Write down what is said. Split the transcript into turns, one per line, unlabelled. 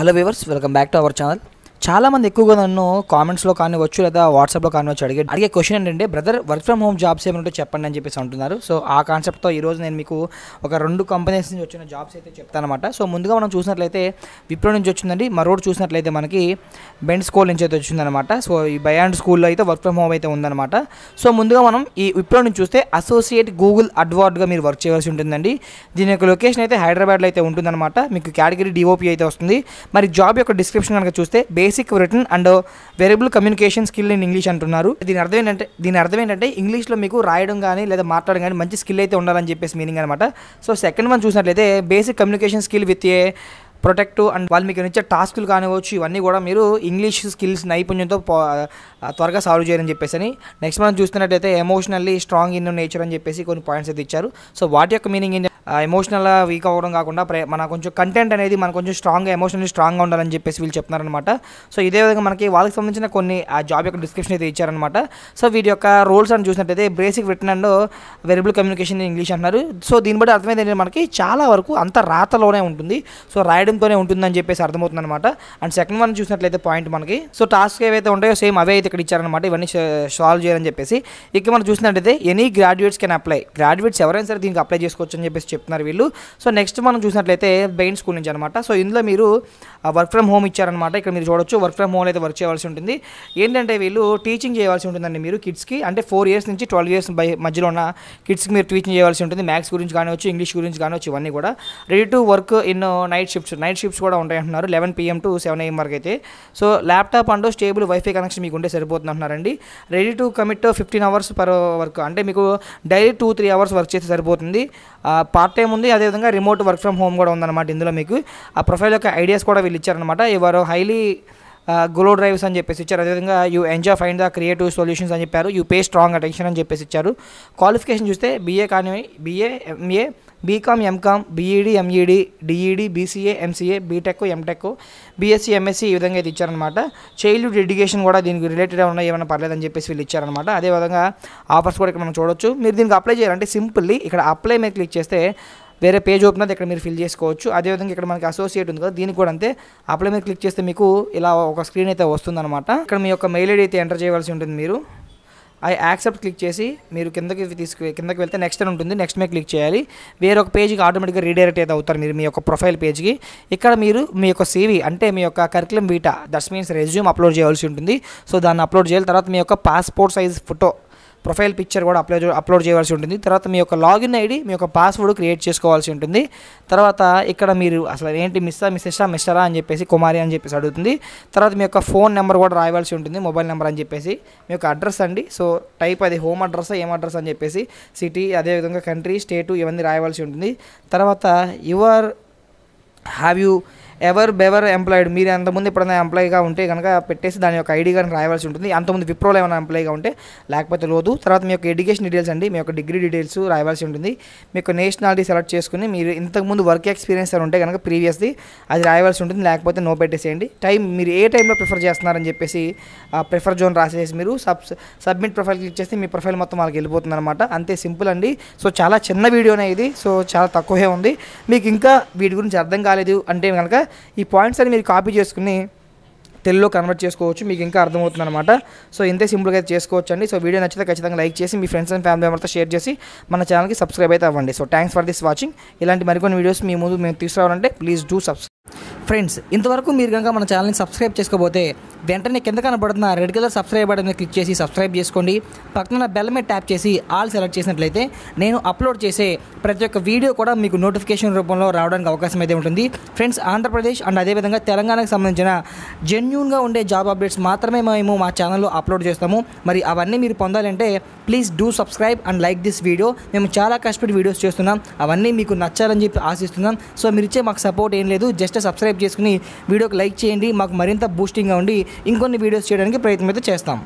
hello viewers welcome back to our channel చాలా మంది ఎక్కువగా నన్ను కామెంట్స్లో కానివచ్చు లేదా వాట్సాప్లో కానివచ్చు అడిగే అడిగే క్వశ్చన్ ఏంటంటే brother work from home jobs ఏమంటే చెప్పండి అని చెప్పేసి అంటున్నారు సో ఆ కాన్సెప్ట్తో ఈరోజు నేను మీకు ఒక రెండు కంపెనీస్ నుంచి వచ్చిన జాబ్స్ అయితే చెప్తానమాట సో ముందుగా మనం చూసినట్లయితే విప్రో నుంచి వచ్చిందండి మరోడు చూసినట్లయితే మనకి బెండ్ స్కూల్ నుంచి అయితే వచ్చిందనమాట సో ఈ బయాండ్ స్కూల్లో అయితే వర్క్ ఫ్రమ్ హోమ్ అయితే ఉందన్నమాట సో ముందుగా మనం ఈ విప్రో నుంచి చూస్తే అసోసియేట్ గూగుల్ అడ్వార్డ్గా మీరు వర్క్ చేయాల్సి ఉంటుందండి దీని యొక్క లొకేషన్ అయితే హైదరాబాద్లో అయితే ఉంటుందన్నమాట మీకు కేటగిరీ డిఓపి అయితే వస్తుంది మరి జాబ్ యొక్క డిస్క్రిప్షన్ కనుక చూస్తే base basic written and verbal communication skill in English అంటున్నారు దీని అర్థం ఏంటంటే దీని అర్థం ఏంటంటే ఇంగ్లీష్లో మీకు రాయడం కానీ లేదా మాట్లాడడం కానీ మంచి స్కిల్ అయితే ఉండాలని చెప్పేసి మీనింగ్ అనమాట సో సెకండ్ వన్ చూసినట్లయితే basic communication skill with a protect and వాళ్ళు మీకు ఇచ్చే టాస్కులు కానివచ్చు ఇవన్నీ కూడా మీరు ఇంగ్లీష్ స్కిల్స్ నైపుణ్యంతో త్వరగా సాల్వ్ చేయాలని చెప్పేసి అని నెక్స్ట్ మనం చూస్తున్నట్టయితే ఎమోషనల్లీ స్ట్రాంగ్ ఇన్ నేచర్ అని చెప్పేసి కొన్ని పాయింట్స్ అయితే ఇచ్చారు సో వాటి యొక్క మీనింగ్ ఏంటి ఎమోషనల్గా వీక్ అవ్వడం కాకుండా మన కొంచెం కంటెంట్ అనేది మన కొంచెం స్ట్రాంగ్గా ఎమోషనల్ స్ట్రాంగ్గా ఉండాలని చెప్పేసి వీళ్ళు చెప్తున్నారనమాట సో ఇదే విధంగా మనకి వాళ్ళకి సంబంధించిన కొన్ని ఆ జాబ్ యొక్క డిస్క్రిప్షన్ అయితే ఇచ్చారనమాట సో వీటి యొక్క రోల్స్ అని చూసినట్టయితే basic written and verbal communication English అంటున్నారు సో దీన్ని బట్టి అర్థమైంది మనకి చాలా వరకు అంత రాతలోనే ఉంటుంది సో రాయడంతోనే ఉంటుందని చెప్పేసి అర్థమవుతుంది అనమాట అండ్ సెకండ్ వన్ చూసినట్లయితే పాయింట్ మనకి సో టాస్క్ ఏవైతే ఉంటాయో సేమ్ అవే అయితే ఇక్కడ ఇచ్చారనమాట ఇవన్నీ సాల్వ్ చేయాలని చెప్పేసి ఇక మనం చూసినట్టయితే any graduates can apply graduates ఎవరైనా సరే దీనికి అప్లై చేసుకోవచ్చు అని చెప్పేసి చెప్తున్నారు వీళ్ళు సో నెక్స్ట్ మనం చూసినట్లయితే బెయిన్ స్కూల్ నుంచి అనమాట సో ఇందులో మీరు వర్క్ ఫ్రమ్ హోమ్ ఇచ్చారనమాట ఇక్కడ మీరు చూడొచ్చు వర్క్ ఫ్రమ్ హోమ్ అయితే వర్క్ చేయాల్సి ఉంటుంది ఏంటంటే వీళ్ళు టీచింగ్ చేయాల్సి ఉంటుందండి మీరు కిడ్స్కి అంటే ఫోర్ ఇయర్స్ నుంచి ట్వెల్వ్ ఇయర్స్ బై మధ్యలో ఉన్న కిడ్స్కి మీరు టీచింగ్ చేయాల్సి ఉంటుంది మ్యాథ్స్ గురించి కానివచ్చు ఇంగ్లీష్ గురించి కానివచ్చు ఇవన్నీ కూడా ready to work in night shifts night shifts కూడా ఉంటాయి అంటున్నారు eleven PM to seven AM వరకు అయితే so laptop and stable wifi connection మీకు ఉంటే సరిపోతుంది అంటున్నారండి ready to commit fifteen hours per work అంటే మీకు daily two three hours work చేస్తే సరిపోతుంది పార్ట్ టైం ఉంది అదేవిధంగా రిమోట్ వర్క్ ఫ్రమ్ హోమ్ కూడా ఉందన్నమాట ఇందులో మీకు ఆ ప్రొఫైల్ యొక్క ఐడియాస్ కూడా వీళ్ళు ఇచ్చారనమాట ఎవరు హైలీ గ్లో డ్రైవ్స్ అని చెప్పేసి ఇచ్చారు అదేవిధంగా you enjoy find the creative solutions అని చెప్పారు యూ పే స్ట్రాంగ్ అటెన్షన్ అని చెప్పేసి ఇచ్చారు క్వాలిఫికేషన్ చూస్తే బీఏ కానీ BA MA BCom MCom BEd MEd DEd BCA MCA BTech MTech BSc MSc ఈ విధంగా అయితే ఇచ్చారనమాట చైల్డ్ ఎడ్యుకేషన్ కూడా దీనికి రిలేటెడ్ ఉన్నాయి ఏమైనా పర్లేదని చెప్పేసి వీళ్ళు ఇచ్చారనమాట అదేవిధంగా ఆఫర్స్ కూడా ఇక్కడ మనం చూడొచ్చు మీరు దీనికి అప్లై చేయాలంటే సింపుల్లీ ఇక్కడ అప్లై మీద క్లిక్ చేస్తే వేరే పేజ్ ఓపెన్ అది ఇక్కడ మీరు ఫిల్ చేసుకోవచ్చు అదేవిధంగా ఇక్కడ మనకి అసోసియేట్ ఉంది కదా దీనికి కూడా అంతే అప్లై మీద క్లిక్ చేస్తే మీకు ఇలా ఒక స్క్రీన్ అయితే వస్తుందన్నమాట ఇక్కడ మీ యొక్క మెయిల్ ఐడి అయితే ఎంటర్ చేయవలసి ఉంటుంది మీరు ఐ యాక్సెప్ట్ క్లిక్ చేసి మీరు కిందకి తీసుకు కిందకి వెళ్తే నెక్స్ట్ అని ఉంటుంది నెక్స్ట్ మీద క్లిక్ చేయాలి వేరొక పేజ్కి ఆటోమేటిక్గా రీడైరెక్ట్ అయితే అవుతారు మీరు మీ యొక్క ప్రొఫైల్ పేజ్కి ఇక్కడ మీరు మీ యొక్క సీవీ అంటే మీ యొక్క curriculum vitae that's means resume upload చేయాల్సి ఉంటుంది సో దాన్ని అప్లోడ్ చేయాలి తర్వాత మీ యొక్క passport size photo profile picture కూడా అప్లో అప్లోడ్ చేయవలసి ఉంటుంది తర్వాత మీ యొక్క లాగిన్ ఐడి మీ యొక్క పాస్వర్డ్ క్రియేట్ చేసుకోవాల్సి ఉంటుంది తర్వాత ఇక్కడ మీరు అసలు ఏంటి మిస్సా మిస్సెస్టా మిస్టరా అని చెప్పేసి కుమారి అని చెప్పేసి అడుగుతుంది తర్వాత మీ యొక్క ఫోన్ నెంబర్ కూడా రాయవలసి ఉంటుంది మొబైల్ నెంబర్ అని చెప్పేసి మీ యొక్క అడ్రస్ అండి సో టైప్ అది హోమ్ అడ్రస్ ఏం అడ్రస్ అని చెప్పేసి సిటీ అదేవిధంగా కంట్రీ స్టేటు ఇవన్నీ రాయవలసి ఉంటుంది తర్వాత your have you ever been employed మీరు ఎంతమంది ఎప్పుడైనా ఎంప్లాయీగా ఉంటే కనుక పెట్టేసి దాని యొక్క ఐడి కానీ రాయవలసి ఉంటుంది అంతమంది విప్రోలో ఏమైనా ఎంప్లాయీగా ఉంటే లేకపోతే లోదు తర్వాత మీ యొక్క ఎడ్యుకేషన్ డీటెయిల్స్ అండి మీ యొక్క డిగ్రీ డీటెయిల్స్ రాయవలసి ఉంటుంది మీ యొక్క నేషనాలిటీ సెలెక్ట్ చేసుకుని మీరు ఇంతకుముందు వర్క్ ఎక్స్పీరియన్స్ అని ఉంటే కనుక ప్రీవియస్ది అది రాయవలసి ఉంటుంది లేకపోతే నో పెట్టేసేయండి టైం మీరు ఏ టైంలో ప్రిఫర్ చేస్తున్నారని చెప్పేసి ప్రిఫర్ జోన్ రాసేసి మీరు సబ్ సబ్మిట్ ప్రొఫైల్ క్లిక్ చేస్తే మీ ప్రొఫైల్ మొత్తం వాళ్ళకి వెళ్ళిపోతుంది అనమాట అంతే సింపుల్ అండి సో చాలా చిన్న వీడియోనే ఇది సో చాలా తక్కువే ఉంది మీకు ఇంకా వీటి గురించి అర్థం కాలేదు అంటే కనుక ఈ పాయింట్స్ అన్ని మీరు కాపీ చేసుకుని తెలుగులో కన్వర్ట్ చేసుకోవచ్చు మీకు ఇంకా అర్థమవుతుంది అనమాట సో ఇంతే సింపుల్గా అయితే చేసుకోవచ్చు అండి సో వీడియో నచ్చితే ఖచ్చితంగా లైక్ చేసి మీ ఫ్రెండ్స్ అండ్ ఫ్యామిలీ మెంబర్తో షేర్ చేసి మన ఛానల్కి సబ్స్క్రైబ్ అయితే అవ్వండి so thanks for this watching ఇలాంటి మరికొన్ని వీడియోస్ మీ ముందు మేము తీసుకురావాలంటే ప్లీజ్ డూ సబ్స్క్రైబ్ ఫ్రెండ్స్ ఇంతవరకు మీరు కనుక మన ఛానల్ని సబ్స్క్రైబ్ చేసుకోబోతే వెంటనే కింద కనబడుతున్న red colour subscribe button click చేసి సబ్స్క్రైబ్ చేసుకోండి పక్కన బెల్ మీద ట్యాప్ చేసి ఆల్ సెలెక్ట్ చేసినట్లయితే నేను అప్లోడ్ చేసే ప్రతి ఒక్క వీడియో కూడా మీకు నోటిఫికేషన్ రూపంలో రావడానికి అవకాశం అయితే ఉంటుంది ఫ్రెండ్స్ ఆంధ్రప్రదేశ్ అండ్ అదేవిధంగా తెలంగాణకు సంబంధించిన జెన్యున్గా ఉండే జాబ్ అప్డేట్స్ మాత్రమే మేము మా ఛానల్లో అప్లోడ్ చేస్తాము మరి అవన్నీ మీరు పొందాలంటే please do subscribe and like this video మేము చాలా కష్టపడి వీడియోస్ చేస్తున్నాం అవన్నీ మీకు నచ్చాలని చెప్పి ఆశిస్తున్నాం సో మీరు ఇచ్చే మాకు సపోర్ట్ ఏం లేదు జస్ట్ సబ్స్క్రైబ్ చేసుకుని వీడియోకి లైక్ చేయండి మాకు మరింత బూస్టింగ్గా ఉండి ఇంకొన్ని వీడియోస్ చేయడానికి ప్రయత్నం అయితే చేస్తాం